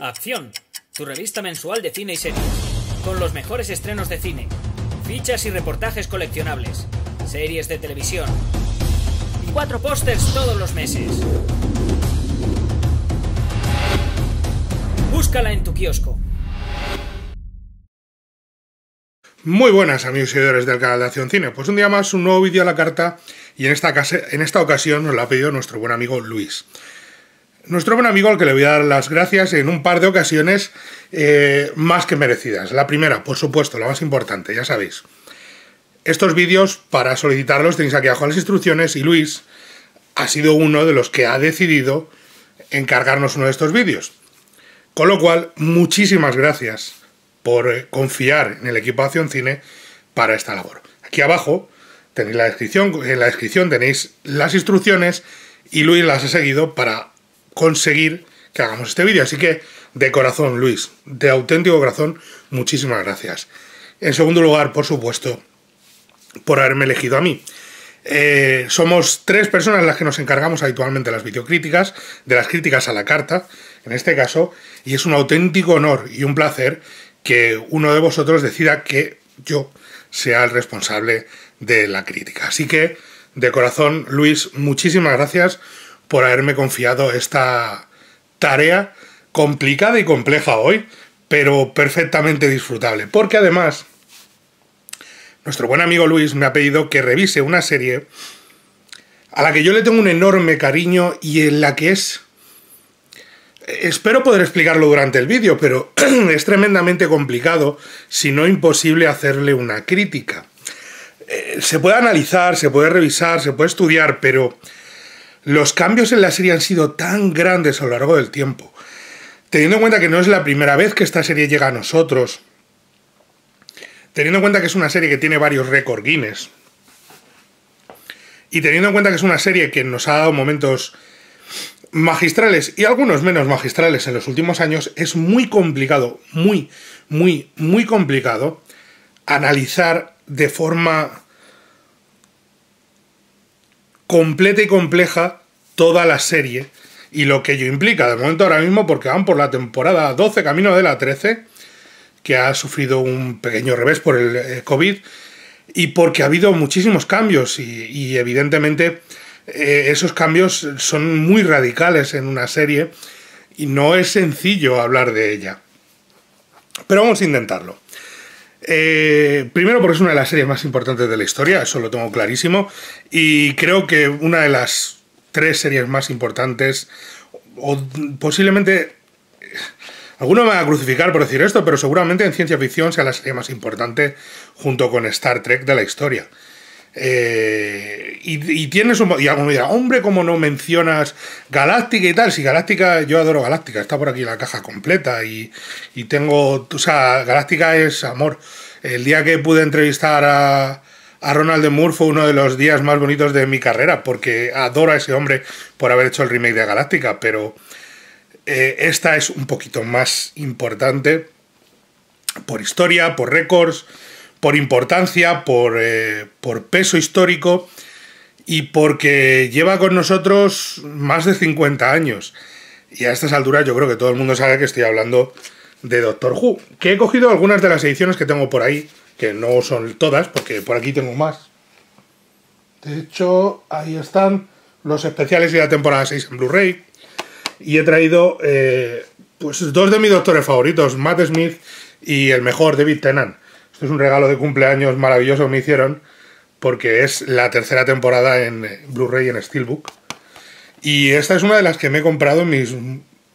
Acción, tu revista mensual de cine y series, con los mejores estrenos de cine, fichas y reportajes coleccionables, series de televisión y cuatro pósters todos los meses. Búscala en tu kiosco. Muy buenas amigos y seguidores del canal de Acción Cine. Pues un día más, un nuevo vídeo a la carta y en esta, en esta ocasión nos lo ha pedido nuestro buen amigo Luis. Nuestro buen amigo al que le voy a dar las gracias en un par de ocasiones eh, más que merecidas. La primera, por supuesto, la más importante, ya sabéis. Estos vídeos, para solicitarlos, tenéis aquí abajo las instrucciones y Luis ha sido uno de los que ha decidido encargarnos uno de estos vídeos. Con lo cual, muchísimas gracias por eh, confiar en el equipo de Acción Cine para esta labor. Aquí abajo tenéis la descripción, en la descripción tenéis las instrucciones y Luis las ha seguido para conseguir que hagamos este vídeo. Así que, de corazón, Luis, de auténtico corazón, muchísimas gracias. En segundo lugar, por supuesto, por haberme elegido a mí. Eh, somos tres personas las que nos encargamos habitualmente de las videocríticas, de las críticas a la carta, en este caso, y es un auténtico honor y un placer que uno de vosotros decida que yo sea el responsable de la crítica. Así que, de corazón, Luis, muchísimas gracias por haberme confiado esta tarea complicada y compleja hoy, pero perfectamente disfrutable. Porque además, nuestro buen amigo Luis me ha pedido que revise una serie a la que yo le tengo un enorme cariño y en la que es... Espero poder explicarlo durante el vídeo, pero es tremendamente complicado, si no imposible, hacerle una crítica. Eh, se puede analizar, se puede revisar, se puede estudiar, pero los cambios en la serie han sido tan grandes a lo largo del tiempo, teniendo en cuenta que no es la primera vez que esta serie llega a nosotros, teniendo en cuenta que es una serie que tiene varios récord Guinness, y teniendo en cuenta que es una serie que nos ha dado momentos magistrales y algunos menos magistrales en los últimos años, es muy complicado, muy, muy, muy complicado analizar de forma completa y compleja toda la serie y lo que ello implica. De momento ahora mismo, porque van por la temporada 12, camino de la 13, que ha sufrido un pequeño revés por el eh, COVID y porque ha habido muchísimos cambios y, evidentemente eh, esos cambios son muy radicales en una serie y no es sencillo hablar de ella. Pero vamos a intentarlo. Eh, primero porque es una de las series más importantes de la historia, eso lo tengo clarísimo, y creo que una de las tres series más importantes, o posiblemente... Alguno me va a crucificar por decir esto, pero seguramente en ciencia ficción sea la serie más importante junto con Star Trek de la historia. Eh, y, tienes un un Y alguno dirá, hombre, cómo no mencionas Galáctica y tal. Si Galáctica, yo adoro Galáctica, está por aquí la caja completa y, tengo. O sea, Galáctica es amor. El día que pude entrevistar a, a Ronald Moore fue uno de los días más bonitos de mi carrera, porque adoro a ese hombre por haber hecho el remake de Galáctica, pero eh, esta es un poquito más importante por historia, por récords por importancia, eh, por, peso histórico y porque lleva con nosotros más de 50 años. Y a estas alturas yo creo que todo el mundo sabe que estoy hablando de Doctor Who, que he cogido algunas de las ediciones que tengo por ahí, que no son todas, porque por aquí tengo más. De hecho, ahí están los especiales de la temporada 6 en Blu-ray. Y he traído eh, pues dos de mis doctores favoritos, Matt Smith y el mejor David Tennant. Esto es un regalo de cumpleaños maravilloso que me hicieron, porque es la tercera temporada en eh, Blu-ray en Steelbook. Y esta es una de las que me he comprado en mis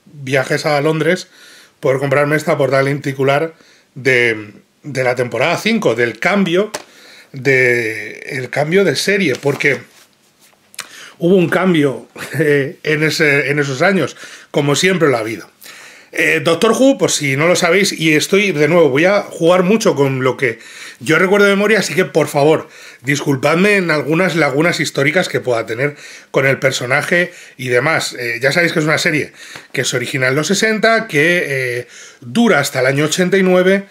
viajes a Londres por comprarme esta portada lenticular de, la temporada 5, del cambio de, el cambio de serie, porque hubo un cambio eh, en, ese, en esos años, como siempre lo la vida. Eh, Doctor Who, por si no lo sabéis, y estoy de nuevo, voy a jugar mucho con lo que yo recuerdo de memoria, así que por favor, disculpadme en algunas lagunas históricas que pueda tener con el personaje y demás. Eh, ya sabéis que es una serie que es original en los 60, que eh, dura hasta el año 89,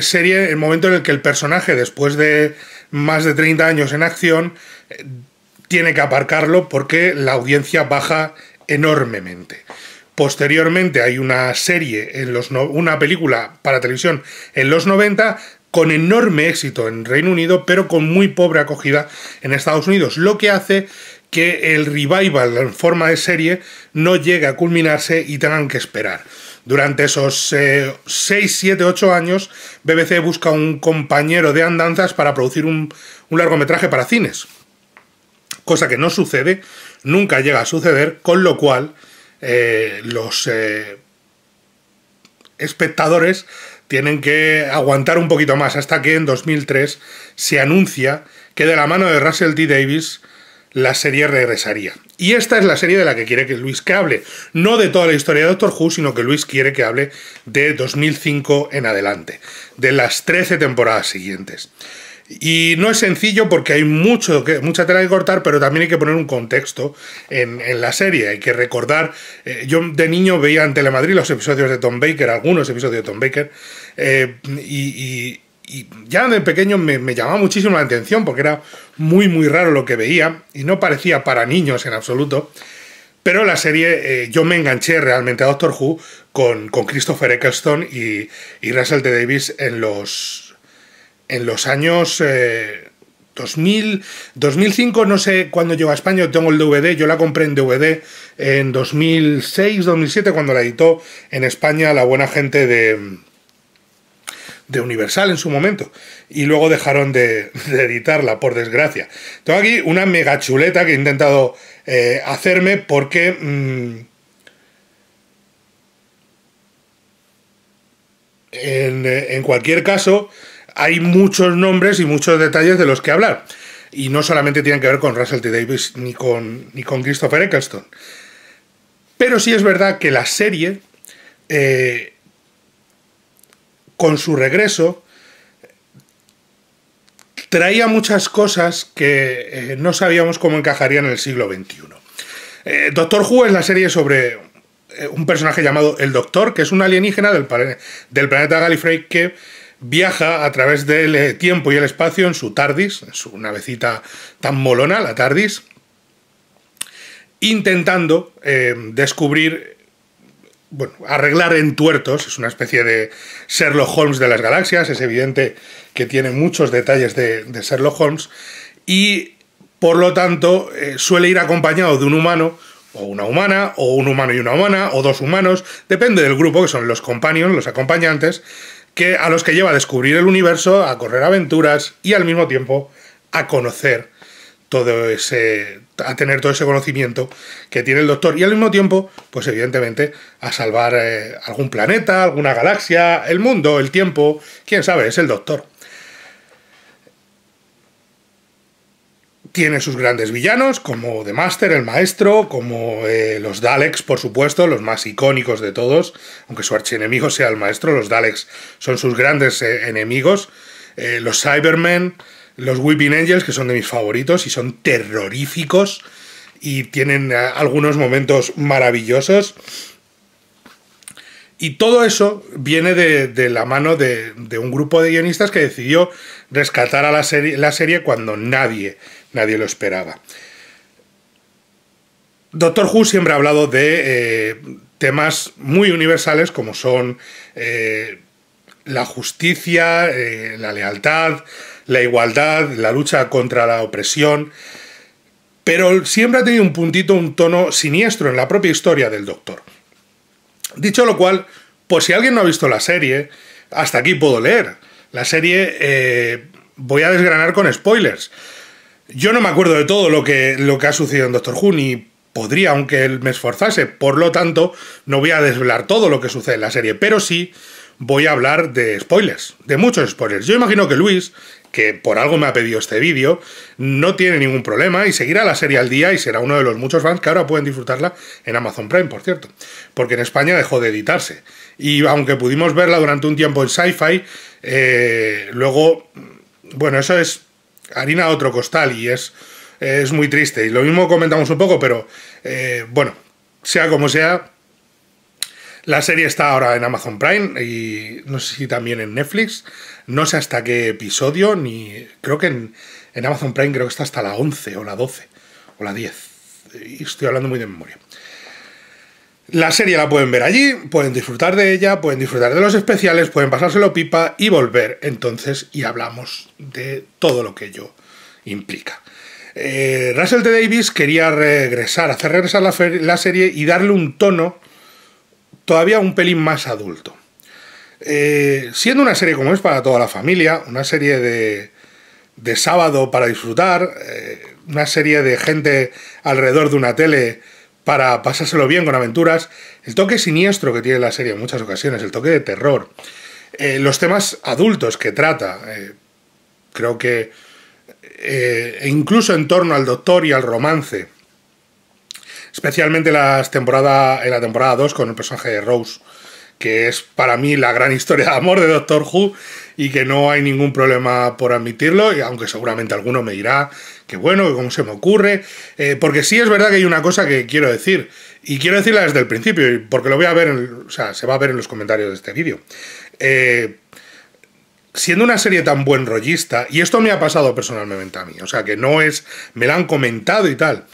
serie el momento en el que el personaje, después de más de 30 años en acción, tiene que aparcarlo porque la audiencia baja enormemente. Posteriormente hay una serie, en los una película para televisión en los 90 con enorme éxito en Reino Unido, pero con muy pobre acogida en Estados Unidos, lo que hace que el revival en forma de serie no llegue a culminarse y tengan que esperar. Durante esos 6, 7, 8 años, BBC busca un compañero de andanzas para producir un largometraje para cines, cosa que no sucede, nunca llega a suceder, con lo cual eh, los eh, espectadores tienen que aguantar un poquito más hasta que en 2003 se anuncia que de la mano de Russell T. Davis la serie regresaría. Y esta es la serie de la que quiere que Luis hable. No de toda la historia de Doctor Who, sino que Luis quiere que hable de 2005 en adelante, de las 13 temporadas siguientes. Y no es sencillo porque hay mucho mucha tela que cortar, pero también hay que poner un contexto en, la serie. Hay que recordar. Eh, yo de niño veía en Telemadrid los episodios de Tom Baker, algunos episodios de Tom Baker, eh, y, ya de pequeño me, llamaba muchísimo la atención porque era muy, muy raro lo que veía y no parecía para niños en absoluto. Pero la serie, eh, yo me enganché realmente a Doctor Who con, Christopher Eccleston y, y Russell T. Davis en los en los años 2000, eh, 2005, no sé cuándo llegó a España, tengo el DVD, yo la compré en DVD en 2006, 2007, cuando la editó en España la buena gente de, de Universal en su momento. Y luego dejaron de, editarla, por desgracia. Tengo aquí una mega chuleta que he intentado eh, hacerme porque... Mm, en, en cualquier caso, hay muchos nombres y muchos detalles de los que hablar. Y no solamente tienen que ver con Russell T. Davis ni con, ni con Christopher Eccleston. Pero sí es verdad que la serie, eh, con su regreso, traía muchas cosas que eh, no sabíamos cómo encajarían en el siglo XXI. Eh, Doctor Who es la serie sobre un personaje llamado el Doctor, que es un alienígena del, del planeta Gallifrey que viaja a través del eh, tiempo y el espacio en su TARDIS, en su navecita tan molona, la TARDIS, intentando eh, descubrir, bueno, arreglar entuertos, es una especie de Sherlock Holmes de las galaxias, es evidente que tiene muchos detalles de, Sherlock Holmes, y por lo tanto eh, suele ir acompañado de un humano, o una humana, o un humano y una humana, o dos humanos, depende del grupo, que son los companions, los acompañantes, que a los que lleva a descubrir el universo, a correr aventuras y al mismo tiempo a conocer todo ese a tener todo ese conocimiento que tiene el doctor y al mismo tiempo pues evidentemente a salvar eh, algún planeta, alguna galaxia, el mundo, el tiempo, quién sabe, es el doctor. Tiene sus grandes villanos, como The Master, el maestro, como eh, los Daleks, por supuesto, los más icónicos de todos, aunque su archienemigo sea el maestro, los Daleks son sus grandes eh, enemigos, eh, los Cybermen, los Weeping Angels, que son de mis favoritos y son terroríficos y tienen algunos momentos maravillosos. Y todo eso viene de, la mano de, un grupo de guionistas que decidió rescatar a la serie cuando nadie nadie lo esperaba. Doctor Who siempre ha hablado de eh, temas muy universales como son eh, la justicia, eh, la lealtad, la igualdad, la lucha contra la opresión, pero siempre ha tenido un puntito, un tono siniestro en la propia historia del Doctor. Dicho lo cual, pues si alguien no ha visto la serie, hasta aquí puedo leer. La serie voy a desgranar con spoilers. Yo no me acuerdo de todo lo que, lo que ha sucedido en Doctor Who, ni podría, aunque él me esforzase. Por lo tanto, no voy a desvelar todo lo que sucede en la serie, pero sí voy a hablar de spoilers, de muchos spoilers. Yo imagino que Luis, que por algo me ha pedido este vídeo, no tiene ningún problema y seguirá la serie al día y será uno de los muchos fans que ahora pueden disfrutarla en Amazon Prime, por cierto, porque en España dejó de editarse. Y aunque pudimos verla durante un tiempo en sci-fi, eh, luego, bueno, eso es harina otro costal y es, es muy triste. Y lo mismo comentamos un poco, pero eh, bueno, sea como sea, la serie está ahora en Amazon Prime y no sé si también en Netflix. No sé hasta qué episodio, ni creo que en, en Amazon Prime creo que está hasta la 11 o la 12 o la 10. Y estoy hablando muy de memoria. La serie la pueden ver allí, pueden disfrutar de ella, pueden disfrutar de los especiales, pueden pasárselo pipa y volver entonces y hablamos de todo lo que ello implica. Eh, Russell T. Davis quería regresar, hacer regresar la, serie y darle un tono todavía un pelín más adulto. Eh, siendo una serie como es para toda la familia, una serie de, de sábado para disfrutar, eh, una serie de gente alrededor de una tele para pasárselo bien con aventuras, el toque siniestro que tiene la serie en muchas ocasiones, el toque de terror, eh, los temas adultos que trata, eh, creo que eh, e incluso en torno al doctor y al romance, especialmente en la temporada 2 con el personaje de Rose, que es para mí la gran historia de amor de Doctor Who y que no hay ningún problema por admitirlo, y aunque seguramente alguno me dirá que bueno, que cómo se me ocurre, eh, porque sí es verdad que hay una cosa que quiero decir, y quiero decirla desde el principio, porque lo voy a ver, o sea, se va a ver en los comentarios de este vídeo. Eh, siendo una serie tan buen rollista, y esto me ha pasado personalmente a mí, o sea, que no es, me la han comentado y tal,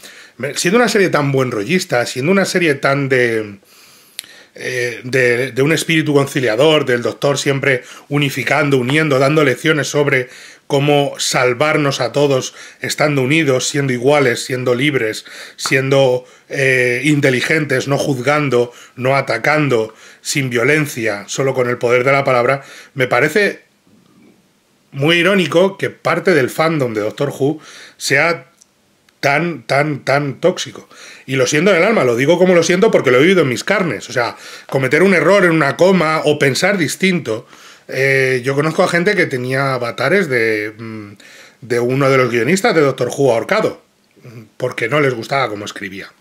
siendo una serie tan buen rollista, siendo una serie tan de eh, de, un espíritu conciliador, del doctor siempre unificando, uniendo, dando lecciones sobre cómo salvarnos a todos estando unidos, siendo iguales, siendo libres, siendo eh, inteligentes, no juzgando, no atacando, sin violencia, solo con el poder de la palabra, me parece muy irónico que parte del fandom de Doctor Who sea tan, tan, tan tóxico. Y lo siento en el alma, lo digo como lo siento porque lo he vivido en mis carnes. O sea, cometer un error en una coma o pensar distinto. Eh, yo conozco a gente que tenía avatares de, mm, de uno de los guionistas de Doctor Who ahorcado, porque no les gustaba cómo escribía.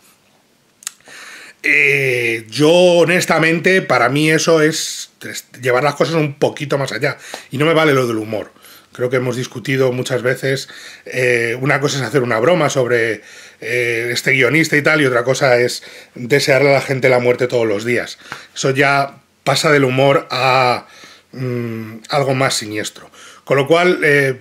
Eh, yo honestamente, para mí eso es llevar las cosas un poquito más allá. Y no me vale lo del humor creo que hemos discutido muchas veces, eh, una cosa es hacer una broma sobre eh, este guionista y tal, y otra cosa es desearle a la gente la muerte todos los días. Eso ya pasa del humor a mm, algo más siniestro. Con lo cual, eh,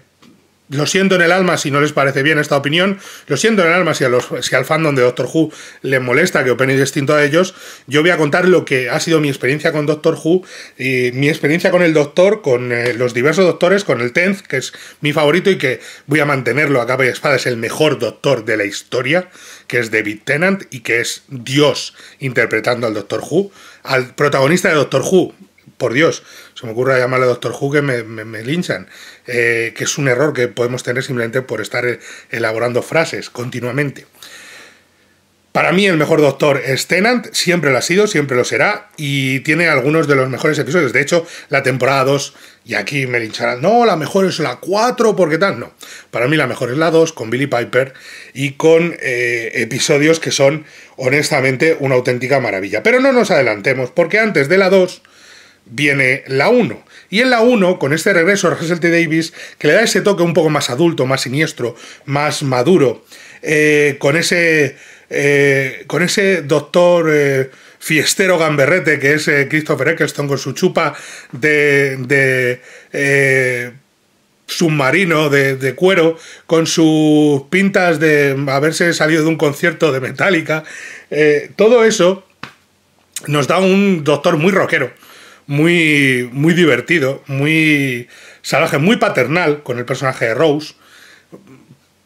lo siento en el alma si no les parece bien esta opinión, lo siento en el alma si, si al fandom de Doctor Who les molesta que openéis distinto a ellos, yo voy a contar lo que ha sido mi experiencia con Doctor Who y mi experiencia con el Doctor, con eh, los diversos Doctores, con el Tenth, que es mi favorito y que voy a mantenerlo a capa y espada, es el mejor Doctor de la historia, que es David Tennant y que es Dios interpretando al Doctor Who, al protagonista de Doctor Who, por Dios, se me ocurre llamarle Doctor Who que me, linchan, eh, que es un error que podemos tener simplemente por estar e, elaborando frases continuamente. Para mí el mejor Doctor es Tenant, siempre lo ha sido, siempre lo será, y tiene algunos de los mejores episodios. De hecho, la temporada 2, y aquí me lincharán, no, la mejor es la 4, porque tal, no. Para mí la mejor es la 2, con Billy Piper y con eh, episodios que son honestamente una auténtica maravilla. Pero no nos adelantemos, porque antes de la 2 viene la 1. Y en la 1, con este regreso de Russell T. Davis, que le da ese toque un poco más adulto, más siniestro, más maduro, eh, con ese. Eh, con ese doctor eh, fiestero gamberrete que es Christopher Eccleston con su chupa de, submarino de, de, cuero, con sus pintas de haberse salido de un concierto de Metallica, todo eso nos da un doctor muy rockero muy, muy divertido, muy salvaje, muy paternal con el personaje de Rose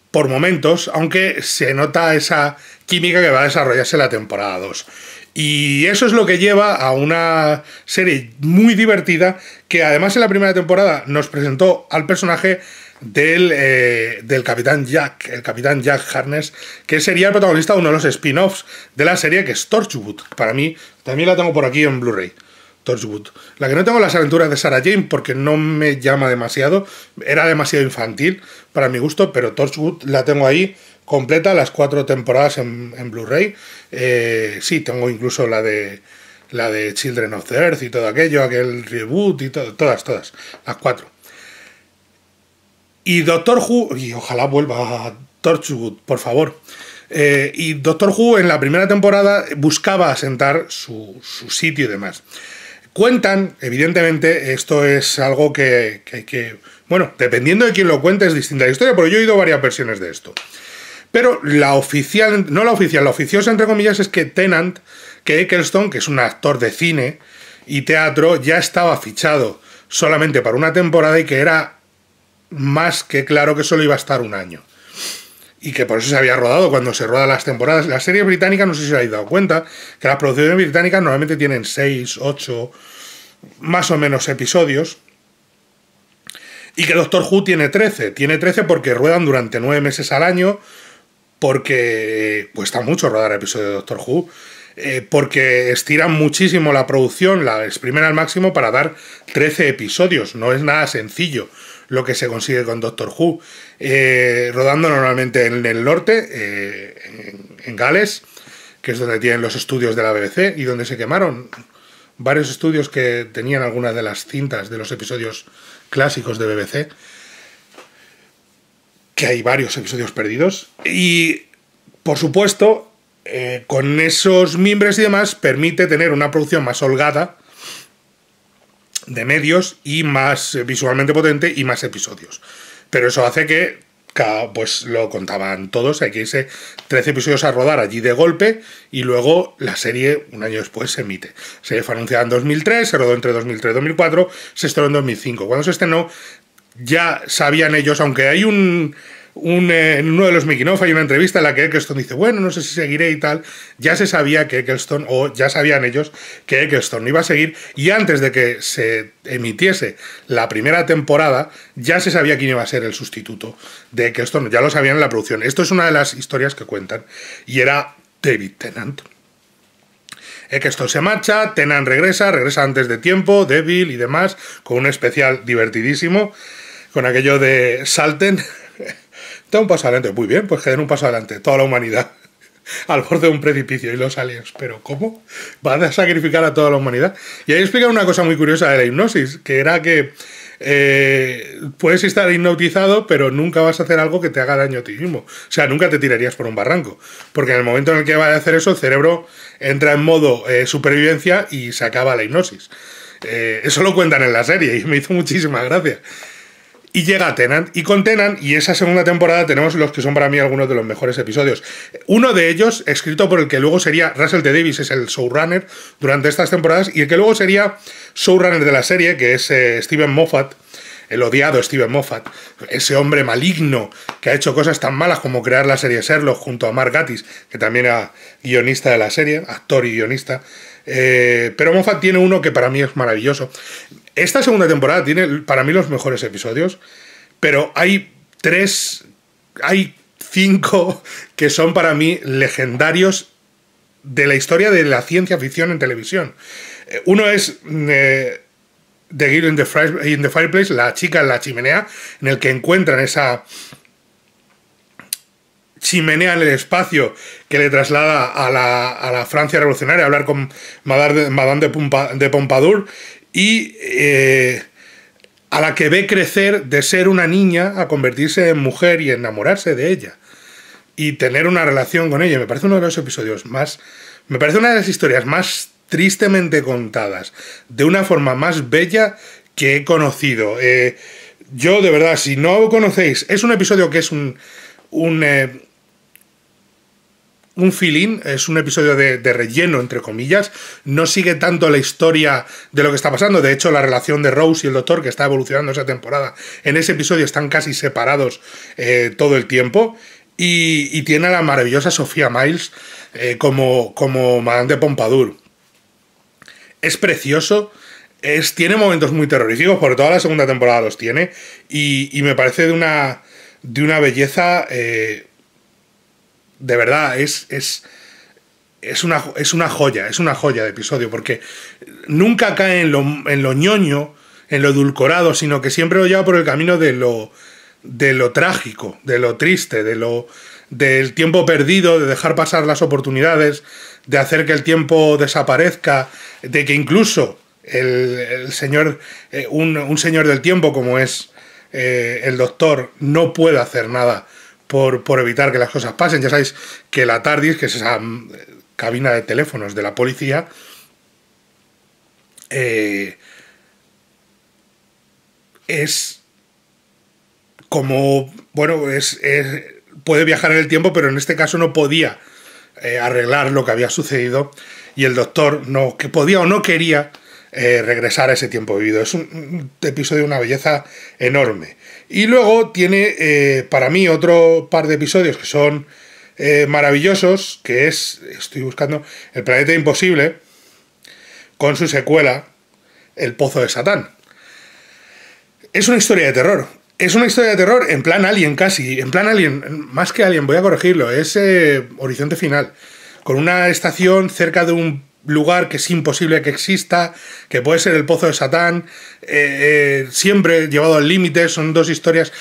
por momentos, aunque se nota esa química que va a desarrollarse en la temporada 2. Y eso es lo que lleva a una serie muy divertida que además en la primera temporada nos presentó al personaje del, eh, del capitán Jack, el capitán Jack Harness, que sería el protagonista de uno de los spin-offs de la serie que es Torchwood. Para mí, también la tengo por aquí en Blu-ray. Torchwood. La que no tengo las aventuras de Sarah Jane porque no me llama demasiado, era demasiado infantil para mi gusto, pero Torchwood la tengo ahí completa, las cuatro temporadas en, Blu-ray. Eh, sí, tengo incluso la de la de Children of the Earth y todo aquello, aquel reboot y todas, todas, las cuatro. Y Doctor Who, y ojalá vuelva a Torchwood, por favor. Eh, y Doctor Who en la primera temporada buscaba asentar su, su sitio y demás. Cuentan, evidentemente, esto es algo que, hay que... Bueno, dependiendo de quién lo cuente es distinta la historia, pero yo he oído varias versiones de esto. Pero la oficial, no la oficial, la oficiosa entre comillas es que Tennant, que Eccleston, que es un actor de cine y teatro, ya estaba fichado solamente para una temporada y que era más que claro que solo iba a estar un año y que por eso se había rodado cuando se ruedan las temporadas. Las series británicas, no sé si os habéis dado cuenta, que las producciones británicas normalmente tienen 6, 8, más o menos episodios. Y que Doctor Who tiene 13. Tiene 13 porque ruedan durante 9 meses al año, porque cuesta mucho rodar episodios de Doctor Who. Eh, porque estiran muchísimo la producción, la exprimen al máximo para dar 13 episodios. No es nada sencillo lo que se consigue con Doctor Who. Eh, rodando normalmente en el norte, eh, en, Gales, que es donde tienen los estudios de la BBC y donde se quemaron varios estudios que tenían algunas de las cintas de los episodios clásicos de BBC, que hay varios episodios perdidos. Y, por supuesto, eh, con esos mimbres y demás, permite tener una producción más holgada de medios y más visualmente potente y más episodios. Pero eso hace que, pues lo contaban todos, hay que irse 13 episodios a rodar allí de golpe y luego la serie un año después se emite. Se fue anunciada en 2003, se rodó entre 2003 y 2004, se estrenó en 2005. Cuando se estrenó ya sabían ellos, aunque hay un eh, en uno de los Making hay una entrevista en la que Eccleston dice, bueno, no sé si seguiré y tal. Ya se sabía que Eccleston, o ya sabían ellos, que Eccleston iba a seguir. Y antes de que se emitiese la primera temporada, ya se sabía quién iba a ser el sustituto de Eccleston. Ya lo sabían en la producción. Esto es una de las historias que cuentan. Y era David Tennant. Eccleston se marcha, Tennant regresa, regresa antes de tiempo, débil y demás, con un especial divertidísimo, con aquello de Salten, Da un paso adelante. Muy bien, pues que un paso adelante. Toda la humanidad al borde de un precipicio y los aliens. ¿Pero cómo? ¿Van a sacrificar a toda la humanidad? Y ahí explica una cosa muy curiosa de la hipnosis, que era que eh, puedes estar hipnotizado, pero nunca vas a hacer algo que te haga daño a ti mismo. O sea, nunca te tirarías por un barranco. Porque en el momento en el que va a hacer eso, el cerebro entra en modo eh, supervivencia y se acaba la hipnosis. Eh, eso lo cuentan en la serie y me hizo muchísima gracia. Y llega Tenant. Y con Tenant y esa segunda temporada tenemos los que son para mí algunos de los mejores episodios. Uno de ellos, escrito por el que luego sería Russell T. Davis, es el showrunner durante estas temporadas, y el que luego sería showrunner de la serie, que es eh, Steven Moffat el odiado Steven Moffat, ese hombre maligno que ha hecho cosas tan malas como crear la serie Serlo junto a Mark Gatiss, que también era guionista de la serie, actor y guionista. Eh, pero Moffat tiene uno que para mí es maravilloso. Esta segunda temporada tiene para mí los mejores episodios, pero hay tres, hay cinco que son para mí legendarios de la historia de la ciencia ficción en televisión. Eh, uno es eh, The Girl in the, Fireplace, la chica en la chimenea, en el que encuentran esa chimenea en el espacio que le traslada a la, Francia revolucionaria a hablar con Madame de, Pompadour y eh, a la que ve crecer de ser una niña a convertirse en mujer y enamorarse de ella y tener una relación con ella. Me parece uno de los episodios más... Me parece una de las historias más tristemente contadas, de una forma más bella que he conocido. Eh, yo, de verdad, si no conocéis, es un episodio que es un, eh, un feeling es un episodio de, relleno, entre comillas, no sigue tanto la historia de lo que está pasando, de hecho la relación de Rose y el Doctor, que está evolucionando esa temporada, en ese episodio están casi separados eh, todo el tiempo, y, tiene a la maravillosa Sofía Miles eh, como, como Madame de Pompadour. Es precioso, es, tiene momentos muy terroríficos, por toda la segunda temporada los tiene, y, me parece de una, de una belleza... Eh, de verdad, es, es, es, una, joya, es una joya de episodio, porque nunca cae en lo, en lo ñoño, en lo edulcorado, sino que siempre lo lleva por el camino de lo, de lo trágico, de lo triste, de lo del tiempo perdido, de dejar pasar las oportunidades, de hacer que el tiempo desaparezca, de que incluso el, señor, eh, un, señor del tiempo como es eh, el doctor, no puede hacer nada por, evitar que las cosas pasen. Ya sabéis que la TARDIS, que es esa mm, cabina de teléfonos de la policía, eh, es como, bueno, es, puede viajar en el tiempo, pero en este caso no podía eh, arreglar lo que había sucedido y el doctor no, que podía o no quería eh, regresar a ese tiempo vivido. Es un episodio de una belleza enorme. Y luego tiene eh, para mí otro par de episodios que son eh, maravillosos, que es, estoy buscando, El Planeta Imposible, con su secuela, El Pozo de Satán. Es una historia de terror. Es una historia de terror en plan alien casi, en plan alien, más que alien, voy a corregirlo, es eh, Horizonte Final, con una estación cerca de un lugar que es imposible que exista, que puede ser el Pozo de Satán, eh, eh, siempre llevado al límite, son dos historias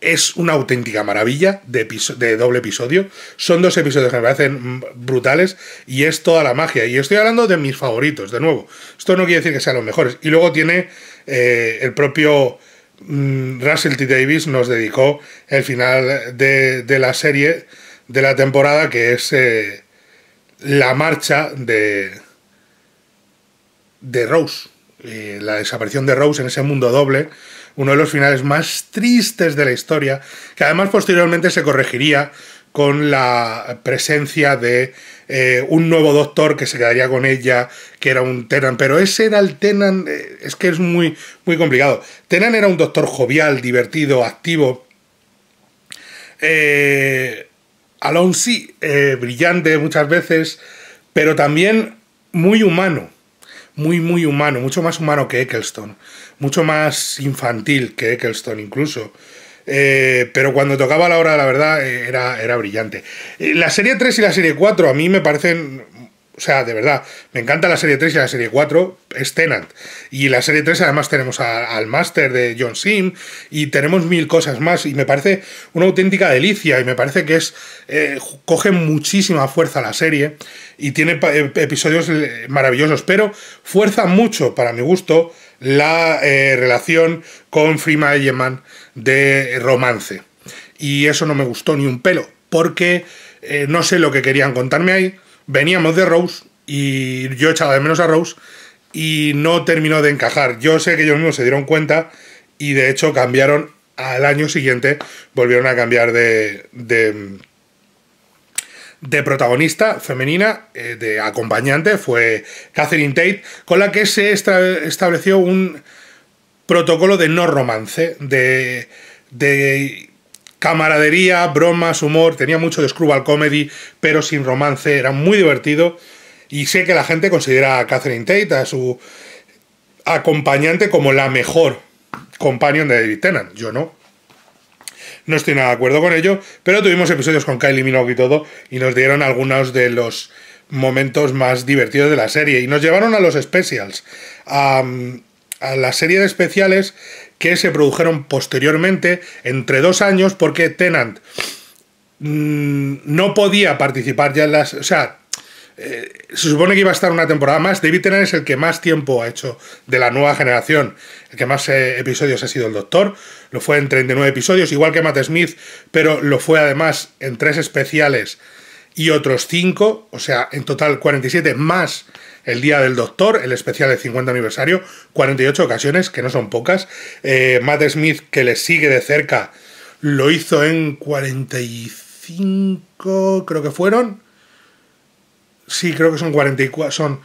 es una auténtica maravilla de, de, doble episodio. Son dos episodios que me parecen brutales y es toda la magia. Y estoy hablando de mis favoritos, de nuevo. Esto no quiere decir que sean los mejores. Y luego tiene eh, el propio mm, Russell T. Davis nos dedicó el final de, la serie, de la temporada, que es la marcha de, de Rose. Eh, la desaparición de Rose en ese mundo doble, uno de los finales más tristes de la historia, que además posteriormente se corregiría con la presencia de eh, un nuevo doctor que se quedaría con ella, que era un Tenan, pero ese era el Tenan, eh, es que es muy, muy complicado. Tenan era un doctor jovial, divertido, activo. Eh, Alonso, brillante muchas veces, pero también muy humano muy, muy humano, mucho más humano que Eccleston, mucho más infantil que Eccleston incluso. Eh, pero cuando tocaba la hora, la verdad, eh, era, era brillante. Eh, la serie 3 y la serie 4 a mí me parecen o sea, de verdad, me encanta la serie 3 y la serie 4, es Tenant. Y la serie 3 además tenemos al máster de John Sim y tenemos mil cosas más y me parece una auténtica delicia y me parece que es eh, coge muchísima fuerza la serie y tiene eh, episodios eh, maravillosos, pero fuerza mucho para mi gusto la relación con Frima Egeman de romance. Y eso no me gustó ni un pelo, porque no sé lo que querían contarme ahí veníamos de Rose y yo echaba de menos a Rose y no terminó de encajar. Yo sé que ellos mismos se dieron cuenta y de hecho cambiaron al año siguiente, volvieron a cambiar de, de, protagonista femenina, eh, de acompañante, fue Catherine Tate, con la que se estableció un protocolo de no romance, de camaradería, bromas, humor, tenía mucho de screwball comedy, pero sin romance, era muy divertido. Y sé que la gente considera a Catherine Tate, a su acompañante, como la mejor companion de David Tennant. Yo no. No estoy nada de acuerdo con ello, pero tuvimos episodios con Kylie Minogue y todo, y nos dieron algunos de los momentos más divertidos de la serie. Y nos llevaron a los specials, a la serie de especiales que se produjeron posteriormente entre dos años porque Tenant mm, no podía participar ya en las... O sea, eh, se supone que iba a estar una temporada más. David Tennant es el que más tiempo ha hecho de la nueva generación. El que más eh, episodios ha sido el Doctor. Lo fue en 39 episodios, igual que Matt Smith, pero lo fue además en tres especiales y otros cinco. O sea, en total 47 más el Día del Doctor, el especial de 50 aniversario, 48 ocasiones, que no son pocas. Eh, Matt Smith, que le sigue de cerca, lo hizo en 45, creo que fueron. Sí, creo que son 44, son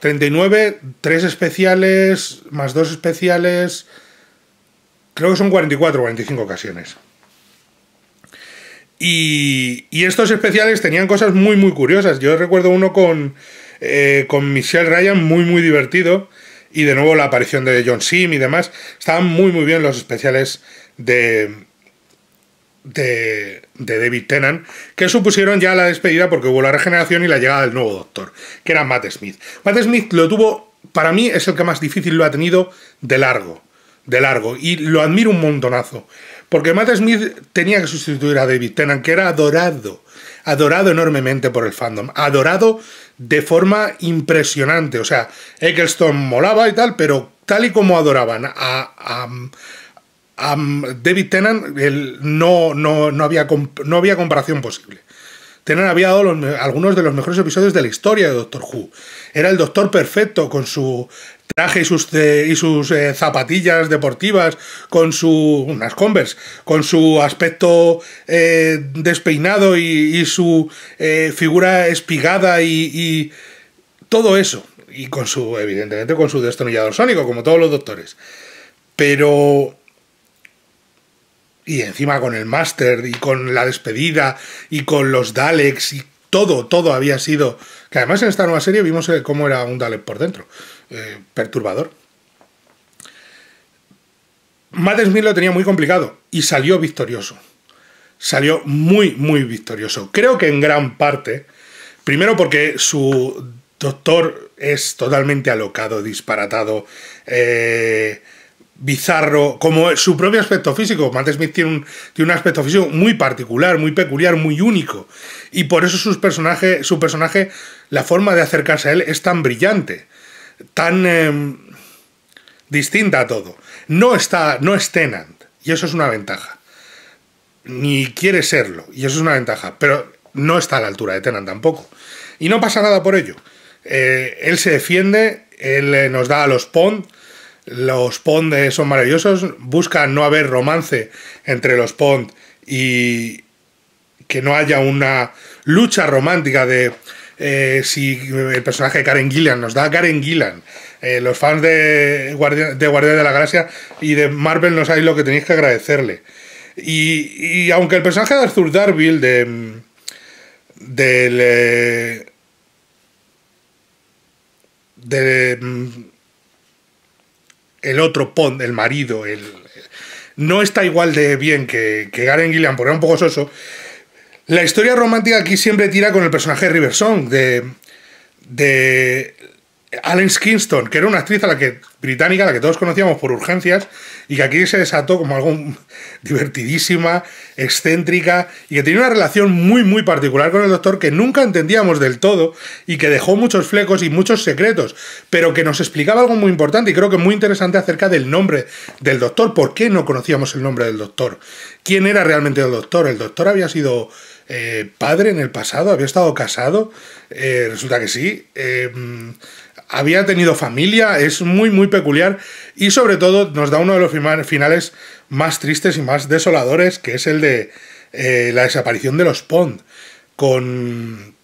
39, 3 especiales, más 2 especiales. Creo que son 44 o 45 ocasiones. Y, y, estos especiales tenían cosas muy, muy curiosas. Yo recuerdo uno con, eh, con Michelle Ryan muy, muy divertido. Y de nuevo la aparición de John Sim y demás. Estaban muy, muy bien los especiales de, de, de, David Tennant, que supusieron ya la despedida porque hubo la regeneración y la llegada del nuevo Doctor, que era Matt Smith. Matt Smith lo tuvo, para mí es el que más difícil lo ha tenido de largo, de largo, y lo admiro un montonazo, porque Matt Smith tenía que sustituir a David Tennant, que era adorado adorado enormemente por el fandom, adorado de forma impresionante. O sea, Eccleston molaba y tal, pero tal y como adoraban a, David Tennant, no, no, había no había comparación posible. Tennant había dado algunos de los mejores episodios de la historia de Doctor Who. Era el doctor perfecto con su y sus, eh, eh, zapatillas deportivas, con su. unas Converse, con su aspecto eh, despeinado y, su figura espigada y, todo eso. Y con su, evidentemente, con su destornillador sónico, como todos los doctores. Pero y encima con el máster y con la despedida y con los Daleks y todo, todo había sido... Que además en esta nueva serie vimos cómo era un Dalek por dentro. Eh, perturbador. Matt Smith lo tenía muy complicado y salió victorioso. Salió muy, muy victorioso. Creo que en gran parte, primero porque su doctor es totalmente alocado, disparatado, eh, bizarro, como su propio aspecto físico. Matt Smith tiene un, tiene un, aspecto físico muy particular, muy peculiar, muy único. Y por eso personaje, su personaje, la forma de acercarse a él es tan brillante tan em, distinta a todo. No está, no es tenant, y eso es una ventaja. Ni quiere serlo, y eso es una ventaja, pero no está a la altura de Tenant tampoco. Y no pasa nada por ello. Eh, él se defiende, él eh, nos da a los Pond, los Pond eh, son maravillosos, busca no haber romance entre los Pond y que no haya una lucha romántica de eh, si el personaje de Karen Gillan nos da Karen Gillan. Eh, los fans de de, Guardia de la Galaxia y de Marvel no sabéis lo que tenéis que agradecerle. Y, aunque el personaje de Arthur Darville, de, del eh, de, mm, el otro Pond, el marido, no está igual de bien que, Karen Gillian, porque era un poco soso, la historia romántica aquí siempre tira con el personaje de Riversong, de, de Allen Kingston, que era una actriz a la que, británica, a la que todos conocíamos por urgencias, y que aquí se desató como algo divertidísima, excéntrica, y que tenía una relación muy, muy particular con el doctor que nunca entendíamos del todo, y que dejó muchos flecos y muchos secretos, pero que nos explicaba algo muy importante y creo que muy interesante acerca del nombre del doctor, por qué no conocíamos el nombre del doctor, quién era realmente el doctor, el doctor había sido eh, padre en el pasado, había estado casado, eh, resulta que sí, eh, había tenido familia, es muy, muy peculiar y sobre todo nos da uno de los finales más tristes y más desoladores, que es el de la desaparición de los Pond con,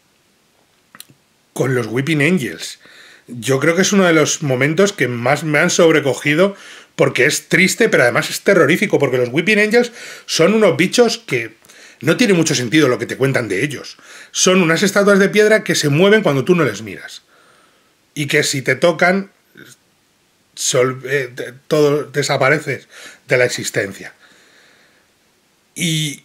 con los Whipping Angels. Yo creo que es uno de los momentos que más me han sobrecogido porque es triste, pero además es terrorífico, porque los Whipping Angels son unos bichos que no tiene mucho sentido lo que te cuentan de ellos. Son unas estatuas de piedra que se mueven cuando tú no les miras. Y que si te tocan, eh, todo desapareces de la existencia. Y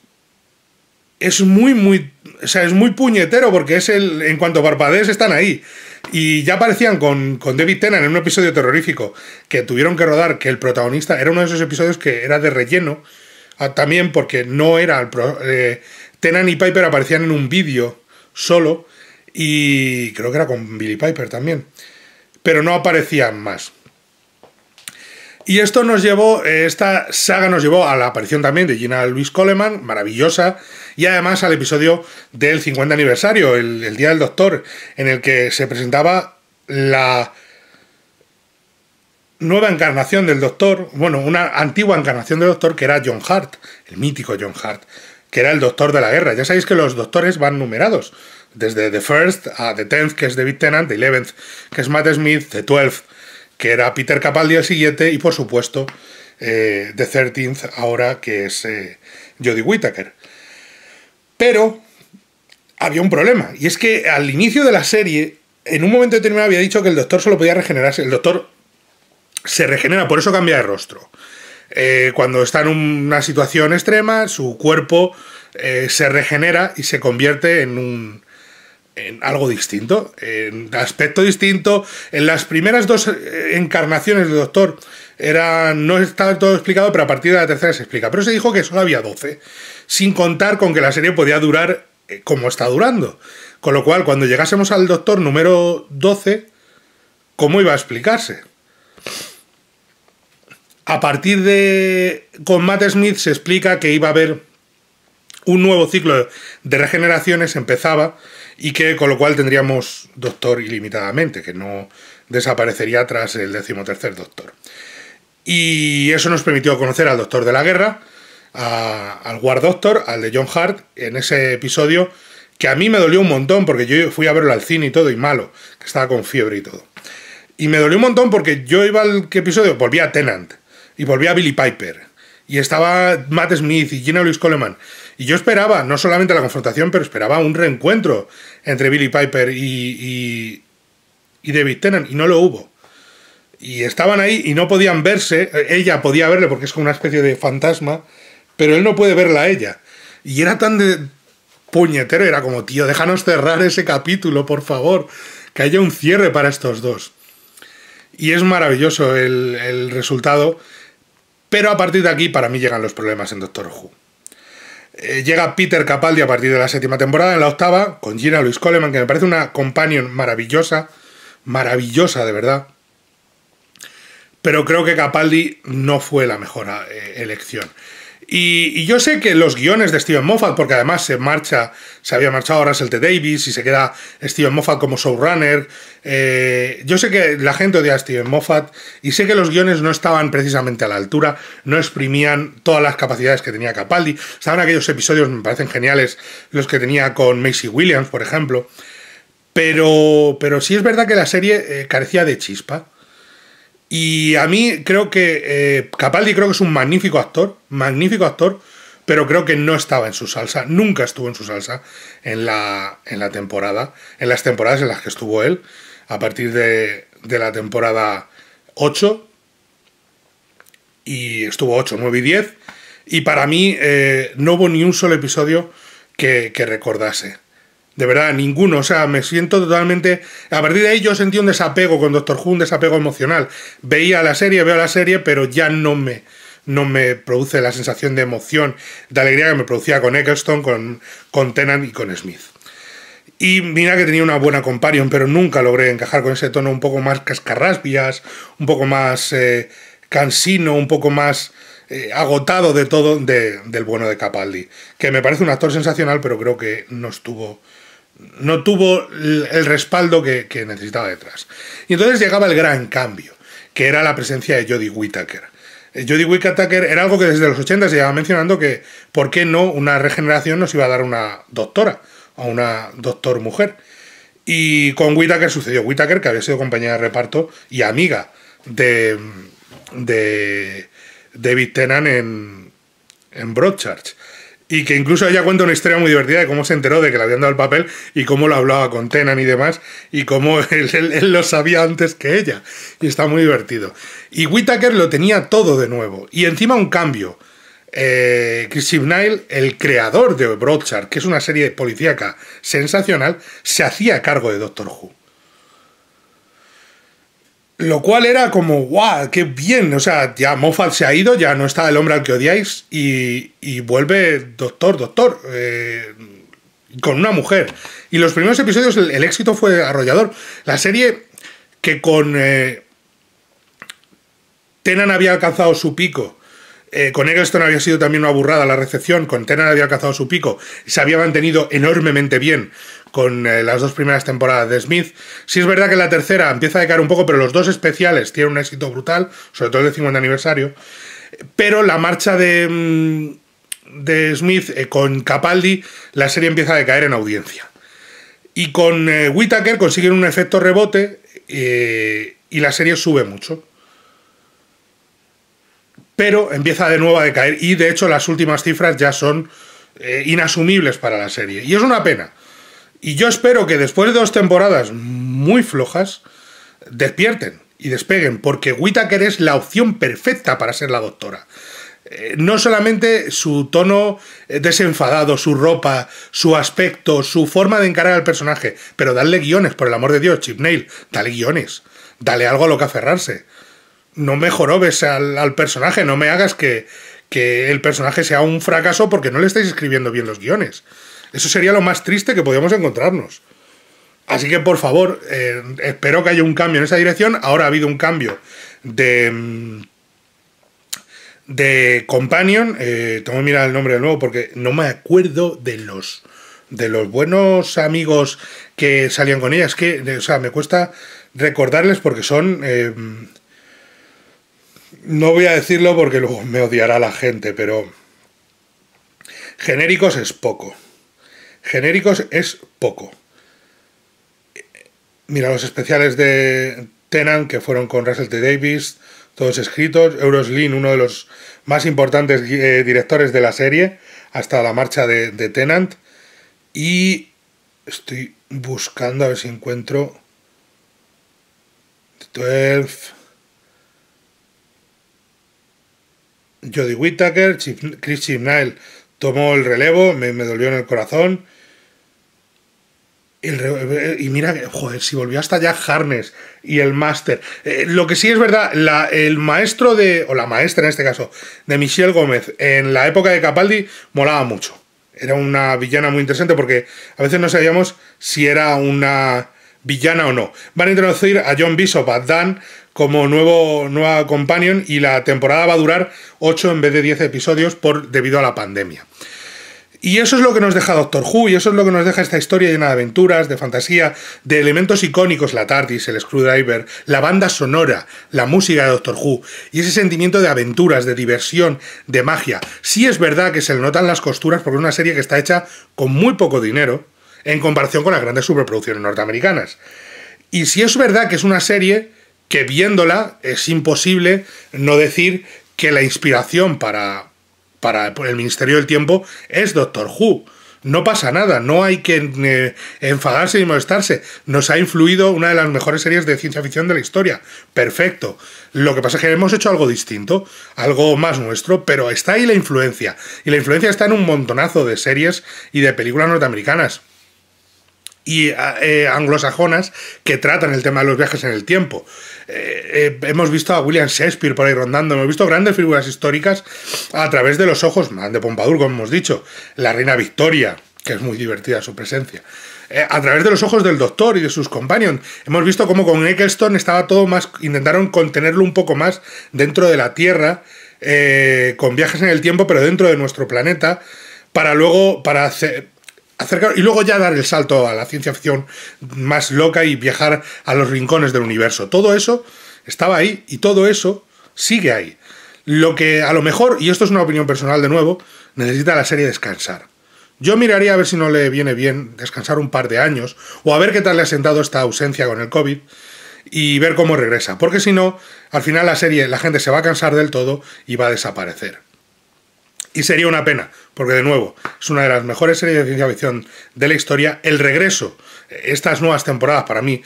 es muy, muy. O sea, es muy puñetero porque es el. En cuanto parpadees, están ahí. Y ya aparecían con, con David Tennant en un episodio terrorífico que tuvieron que rodar, que el protagonista era uno de esos episodios que era de relleno Ah, también porque no era eh, Tenan y Piper aparecían en un vídeo solo y creo que era con Billy Piper también, pero no aparecían más. Y esto nos llevó, eh, esta saga nos llevó a la aparición también de Gina Luis Coleman, maravillosa, y además al episodio del 50 aniversario, el Día del Doctor, en el que se presentaba la nueva encarnación del Doctor, bueno, una antigua encarnación del Doctor que era John Hart, el mítico John Hart, que era el Doctor de la Guerra. Ya sabéis que los Doctores van numerados, desde The First a The Tenth, que es David Tennant, The Eleventh, que es Matt Smith, The Twelfth, que era Peter Capaldi el siguiente, y por supuesto eh, The Thirteenth ahora, que es eh, Jodie Whittaker. Pero había un problema, y es que al inicio de la serie, en un momento determinado había dicho que el Doctor solo podía regenerarse, el Doctor se regenera, por eso cambia de rostro. Eh, cuando está en una situación extrema, su cuerpo eh, se regenera y se convierte en un en algo distinto, en aspecto distinto. En las primeras dos eh, encarnaciones del Doctor era, no estaba todo explicado, pero a partir de la tercera se explica. Pero se dijo que solo había 12, sin contar con que la serie podía durar como está durando. Con lo cual, cuando llegásemos al Doctor número 12, ¿cómo iba a explicarse? A partir de. Con Matt Smith se explica que iba a haber un nuevo ciclo de regeneraciones, empezaba, y que con lo cual tendríamos Doctor ilimitadamente, que no desaparecería tras el decimotercer Doctor. Y eso nos permitió conocer al Doctor de la Guerra, al War Doctor, al de John Hart, en ese episodio que a mí me dolió un montón porque yo fui a verlo al cine y todo y malo, que estaba con fiebre y todo. Y me dolió un montón porque yo iba al episodio, volví a Tenant y volvía Billy Piper. Y estaba Matt Smith y Gina Lewis Coleman. Y yo esperaba, no solamente la confrontación, pero esperaba un reencuentro entre Billy Piper y, y, David Tennant. Y no lo hubo. Y estaban ahí y no podían verse. Eh, ella podía verle porque es como una especie de fantasma. Pero él no puede verla a ella. Y era tan de puñetero. Era como, tío, déjanos cerrar ese capítulo, por favor. Que haya un cierre para estos dos. Y es maravilloso el resultado. Pero a partir de aquí para mí llegan los problemas en Doctor Who. Eh, llega Peter Capaldi a partir de la séptima temporada, en la octava, con Gina Luis Coleman, que me parece una companion maravillosa, maravillosa de verdad. Pero creo que Capaldi no fue la mejor eh, elección. Y, yo sé que los guiones de Steven Moffat, porque además se marcha, se había marchado Russell T. Davis y se queda Steven Moffat como showrunner. Eh, yo sé que la gente odia a Steven Moffat y sé que los guiones no estaban precisamente a la altura, no exprimían todas las capacidades que tenía Capaldi. Estaban aquellos episodios, me parecen geniales, los que tenía con Macy Williams, por ejemplo. Pero, sí es verdad que la serie eh, carecía de chispa. Y a mí creo que eh, Capaldi creo que es un magnífico actor, magnífico actor, pero creo que no estaba en su salsa, nunca estuvo en su salsa en la, en la temporada, en las temporadas en las que estuvo él, a partir de, de la temporada 8, y estuvo 8, 9 y 10, y para mí eh, no hubo ni un solo episodio que recordase. De verdad, ninguno. O sea, me siento totalmente. A partir de ahí yo sentí un desapego con Doctor Who, un desapego emocional. Veía la serie, veo la serie, pero ya no me, no me produce la sensación de emoción, de alegría que me producía con Eccleston, con, con Tennant y con Smith. Y mira que tenía una buena companion, pero nunca logré encajar con ese tono un poco más cascarraspias, un poco más eh, cansino, un poco más eh, agotado de todo de, del bueno de Capaldi. Que me parece un actor sensacional, pero creo que no estuvo no tuvo el respaldo que, necesitaba detrás. Y entonces llegaba el gran cambio, que era la presencia de Jodie Whittaker. Eh, Jodie Whittaker era algo que desde los 80 se llevaba mencionando que, ¿por qué no una regeneración nos iba a dar una doctora o una doctor mujer? Y con Whittaker sucedió. Whittaker, que había sido compañera de reparto y amiga de, de David Tennant en, en Broadchurch y que incluso ella cuenta una historia muy divertida de cómo se enteró de que le habían dado el papel y cómo lo hablaba con Tenan y demás, y cómo él, lo sabía antes que ella. Y está muy divertido. Y Whittaker lo tenía todo de nuevo, y encima un cambio. Eh, Chris Nile, el creador de Broadchart, que es una serie policíaca sensacional, se hacía cargo de Doctor Who. Lo cual era como, ¡guau! ¡Qué bien! O sea, ya Moffat se ha ido, ya no está el hombre al que odiáis y, y vuelve Doctor, Doctor, eh, con una mujer. Y los primeros episodios el, éxito fue arrollador. La serie que con eh, Tenan había alcanzado su pico. Eh, con no había sido también una burrada la recepción, con Tenan había alcanzado su pico, se había mantenido enormemente bien con eh, las dos primeras temporadas de Smith. Sí es verdad que la tercera empieza a decaer un poco, pero los dos especiales tienen un éxito brutal, sobre todo el de 50 aniversario. Pero la marcha de, mm, de Smith eh, con Capaldi, la serie empieza a decaer en audiencia. Y con Whitaker eh, Whittaker consiguen un efecto rebote y la serie sube mucho pero empieza de nuevo a decaer y de hecho las últimas cifras ya son inasumibles para la serie. Y es una pena, y yo espero que después de dos temporadas muy flojas, despierten y despeguen, porque Whitaker es la opción perfecta para ser la doctora. Eh, no solamente su tono eh, desenfadado, su ropa, su aspecto, su forma de encarar al personaje, pero dale guiones, por el amor de Dios, Chip dale guiones, dale algo a lo que aferrarse. No me jorobes al, personaje, no me hagas que, que el personaje sea un fracaso porque no le estáis escribiendo bien los guiones. Eso sería lo más triste que podíamos encontrarnos. Así que, por favor, eh, espero que haya un cambio en esa dirección. Ahora ha habido un cambio de, mm, de Companion. Eh, tengo que mirar el nombre de nuevo porque no me acuerdo de los, de los buenos amigos que salían con ella. Es que, o sea, me cuesta recordarles porque son... Eh, no voy a decirlo porque luego me odiará la gente, pero genéricos es poco. Genéricos es poco. Mira los especiales de Tenant que fueron con Russell T. Davis, todos escritos. Euroslin, uno de los más importantes eh, directores de la serie, hasta la marcha de, Tenant. Y estoy buscando a ver si encuentro. 12. Jodie Whittaker, Chris Chibnall, tomó el relevo, me, dolió en el corazón. y mira, joder, si volvió hasta ya Harness y el máster. Eh, lo que sí es verdad, el maestro de, o la maestra en este caso, de Michelle Gómez en la época de Capaldi molaba mucho. Era una villana muy interesante porque a veces no sabíamos si era una villana o no. Van a introducir a John Bishop, a Dan, como nuevo, nueva companion y la temporada va a durar 8 en vez de 10 episodios por, debido a la pandemia. Y eso es lo que nos deja Doctor Who, y eso es lo que nos deja esta historia llena de aventuras, de fantasía, de elementos icónicos, la TARDIS, el Screwdriver, la banda sonora, la música de Doctor Who, y ese sentimiento de aventuras, de diversión, de magia. Sí es verdad que se le notan las costuras porque es una serie que está hecha con muy poco dinero en comparación con las grandes superproducciones norteamericanas. Y sí es verdad que es una serie que viéndola es imposible no decir que la inspiración para, para el Ministerio del Tiempo es Doctor Who. No pasa nada, no hay que eh, enfadarse ni molestarse. Nos ha influido una de las mejores series de ciencia ficción de la historia. Perfecto. Lo que pasa es que hemos hecho algo distinto, algo más nuestro, pero está ahí la influencia. Y la influencia está en un montonazo de series y de películas norteamericanas y eh, anglosajonas que tratan el tema de los viajes en el tiempo. Eh, eh, hemos visto a William Shakespeare por ahí rondando, hemos visto grandes figuras históricas a través de los ojos de Pompadour, como hemos dicho, la reina Victoria, que es muy divertida su presencia. Eh, a través de los ojos del doctor y de sus companions. Hemos visto cómo con Eccleston estaba todo más. intentaron contenerlo un poco más dentro de la Tierra, con viajes en el tiempo, pero dentro de nuestro planeta, para luego. para hacer, y luego ya dar el salto a la ciencia ficción más loca y viajar a los rincones del universo. Todo eso estaba ahí y todo eso sigue ahí. Lo que a lo mejor, y esto es una opinión personal de nuevo, necesita la serie descansar. Yo miraría a ver si no le viene bien descansar un par de años o a ver qué tal le ha sentado esta ausencia con el COVID y ver cómo regresa, porque si no, al final la serie la gente se va a cansar del todo y va a desaparecer. Y sería una pena, porque de nuevo, es una de las mejores series de ciencia ficción de la historia. El regreso, estas nuevas temporadas para mí,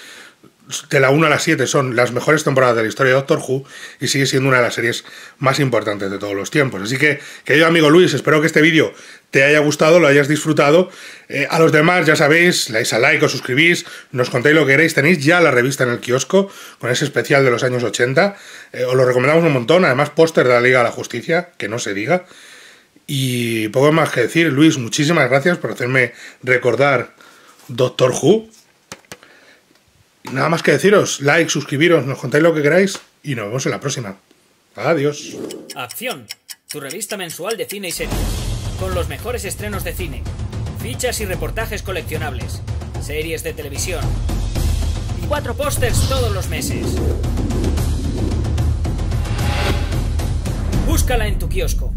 de la 1 a la 7 son las mejores temporadas de la historia de Doctor Who y sigue siendo una de las series más importantes de todos los tiempos. Así que, querido amigo Luis, espero que este vídeo te haya gustado, lo hayas disfrutado. Eh, a los demás, ya sabéis, dais a like, os suscribís, nos contáis lo que queréis. Tenéis ya la revista en el kiosco con ese especial de los años 80. Eh, os lo recomendamos un montón. Además, póster de la Liga de la Justicia, que no se diga. Y poco más que decir, Luis, muchísimas gracias por hacerme recordar Doctor Who. Nada más que deciros, like, suscribiros, nos contáis lo que queráis y nos vemos en la próxima. Adiós. Acción, tu revista mensual de cine y series, con los mejores estrenos de cine, fichas y reportajes coleccionables, series de televisión y cuatro pósters todos los meses. Búscala en tu kiosco.